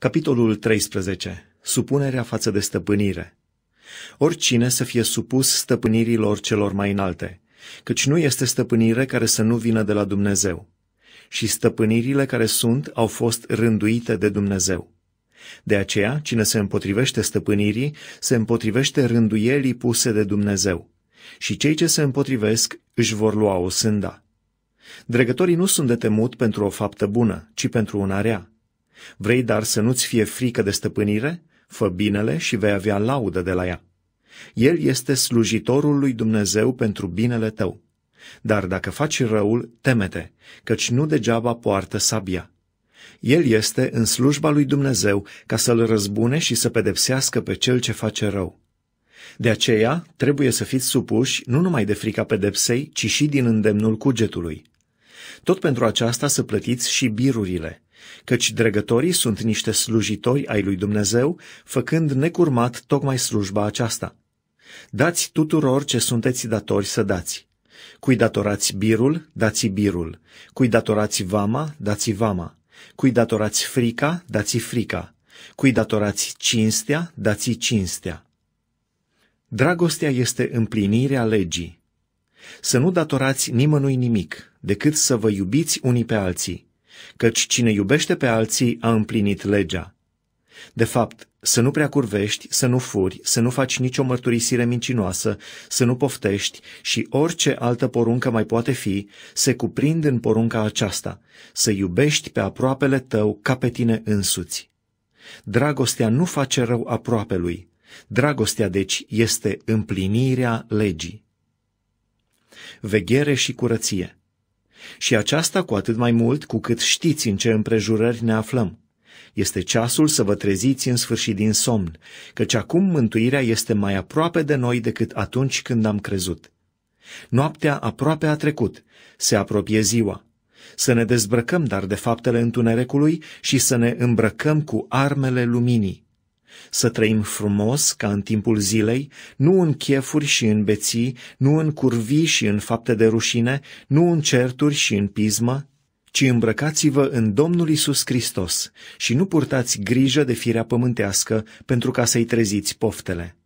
Capitolul 13. Supunerea față de stăpânire. Oricine să fie supus stăpânirilor celor mai înalte, căci nu este stăpânire care să nu vină de la Dumnezeu. Și stăpânirile care sunt au fost rânduite de Dumnezeu. De aceea, cine se împotrivește stăpânirii, se împotrivește rânduielii puse de Dumnezeu. Și cei ce se împotrivesc își vor lua o sânda. Dregătorii nu sunt de temut pentru o faptă bună, ci pentru un area. Vrei dar să nu-ți fie frică de stăpânire? Fă binele și vei avea laudă de la ea. El este slujitorul lui Dumnezeu pentru binele tău. Dar dacă faci răul, temete, căci nu degeaba poartă sabia. El este în slujba lui Dumnezeu ca să-l răzbune și să pedepsească pe cel ce face rău. De aceea, trebuie să fiți supuși nu numai de frica pedepsei, ci și din îndemnul cugetului. Tot pentru aceasta să plătiți și birurile, căci dregătorii sunt niște slujitori ai lui Dumnezeu, făcând necurmat tocmai slujba aceasta. Dați tuturor ce sunteți datori să dați. Cui datorați birul, dați birul. Cui datorați vama, dați vama. Cui datorați frica, dați frica. Cui datorați cinstea, dați cinstea. Dragostea este împlinirea legii. Să nu datorați nimănui nimic, decât să vă iubiți unii pe alții căci cine iubește pe alții a împlinit legea. De fapt, să nu prea curvești, să nu furi, să nu faci nicio mărturisire mincinoasă, să nu poftești și orice altă poruncă mai poate fi, se cuprind în porunca aceasta, să iubești pe aproapele tău ca pe tine însuți. Dragostea nu face rău aproapelui, dragostea deci este împlinirea legii. Veghere și curăție și aceasta cu atât mai mult cu cât știți în ce împrejurări ne aflăm. Este ceasul să vă treziți în sfârșit din somn, căci acum mântuirea este mai aproape de noi decât atunci când am crezut. Noaptea aproape a trecut, se apropie ziua. Să ne dezbrăcăm dar de faptele întunericului și să ne îmbrăcăm cu armele luminii. Să trăim frumos ca în timpul zilei, nu în chefuri și în beții, nu în curvii și în fapte de rușine, nu în certuri și în pismă, ci îmbrăcați-vă în Domnul Isus Hristos și nu purtați grijă de firea pământească pentru ca să-i treziți poftele.